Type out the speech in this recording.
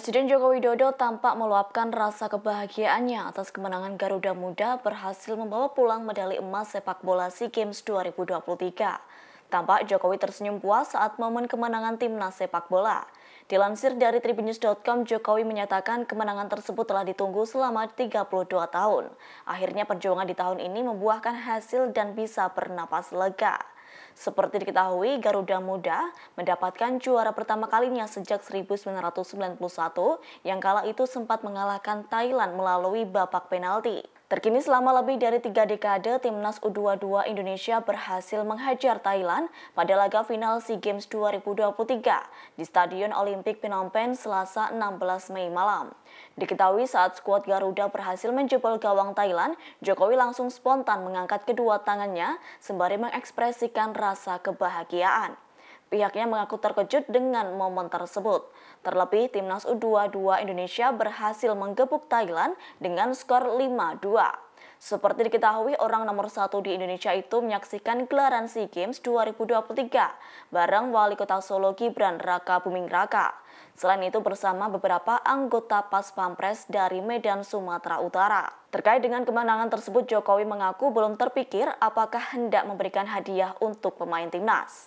Presiden Joko Widodo tampak meluapkan rasa kebahagiaannya atas kemenangan Garuda Muda berhasil membawa pulang medali emas sepak bola SEA Games 2023. Tampak Jokowi tersenyum puas saat momen kemenangan timnas sepak bola. Dilansir dari tribunnews.com, Jokowi menyatakan kemenangan tersebut telah ditunggu selama 32 tahun. Akhirnya perjuangan di tahun ini membuahkan hasil dan bisa bernapas lega. Seperti diketahui, Garuda Muda mendapatkan juara pertama kalinya sejak 1991 yang kala itu sempat mengalahkan Thailand melalui babak penalti. Terkini selama lebih dari tiga dekade, Timnas U22 Indonesia berhasil menghajar Thailand pada laga final SEA Games 2023 di Stadion Olimpik Phnom Penh selasa 16 Mei malam. Diketahui saat skuad Garuda berhasil menjebol gawang Thailand, Jokowi langsung spontan mengangkat kedua tangannya sembari mengekspresikan rasa kebahagiaan. Pihaknya mengaku terkejut dengan momen tersebut. Terlebih, timnas U22 Indonesia berhasil menggebuk Thailand dengan skor 5-2. Seperti diketahui, orang nomor satu di Indonesia itu menyaksikan gelaran SEA Games 2023 bareng Wali Kota Solo Gibran Raka Buming Raka. Selain itu bersama beberapa anggota Pas Pampres dari Medan, Sumatera Utara. Terkait dengan kemenangan tersebut, Jokowi mengaku belum terpikir apakah hendak memberikan hadiah untuk pemain timnas.